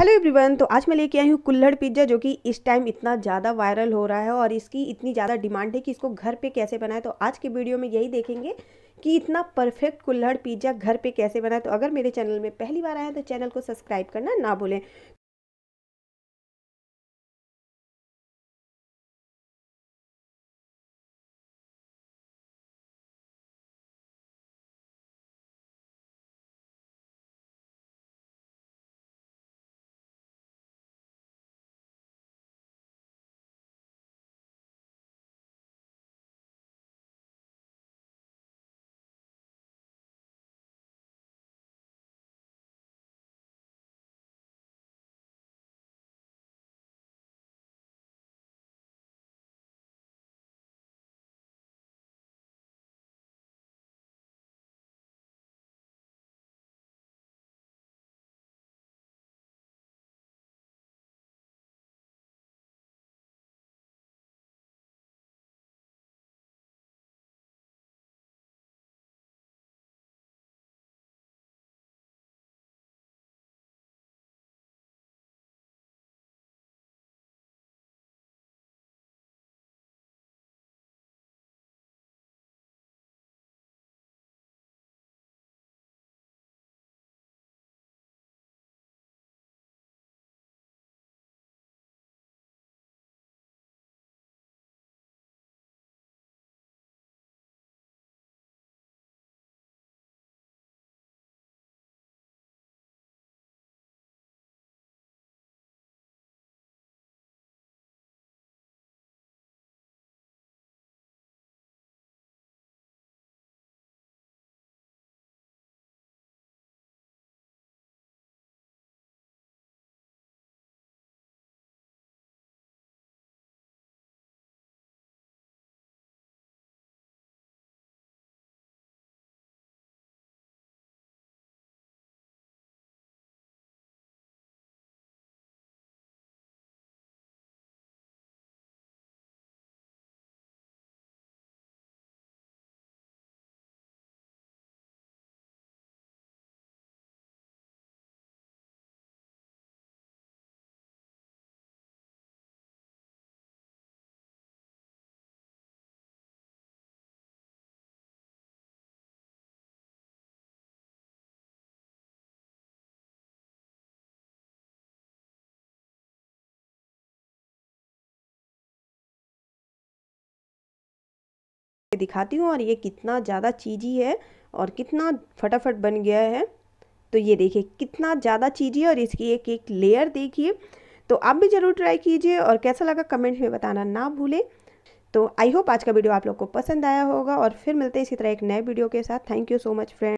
hello everyone तो आज मैं लेके आई हूँ कुल्हड़ पिज्ज़ा जो कि इस टाइम इतना ज़्यादा वायरल हो रहा है और इसकी इतनी ज़्यादा डिमांड है कि इसको घर पे कैसे बनाए तो आज के वीडियो में यही देखेंगे कि इतना परफेक्ट कुल्हड़ पिज्ज़ा घर पे कैसे बनाए तो अगर मेरे चैनल में पहली बार आए तो चैनल को सब्सक्राइब करना ना भूलें दिखाती हूँ और ये कितना ज़्यादा चीजी है और कितना फटाफट बन गया है तो ये देखिए कितना ज़्यादा चीजी है और इसकी एक एक लेयर देखिए तो आप भी ज़रूर ट्राई कीजिए और कैसा लगा कमेंट में बताना ना भूलें तो आई होप आज का वीडियो आप लोग को पसंद आया होगा और फिर मिलते हैं इसी तरह एक नए वीडियो के साथ thank you so much friend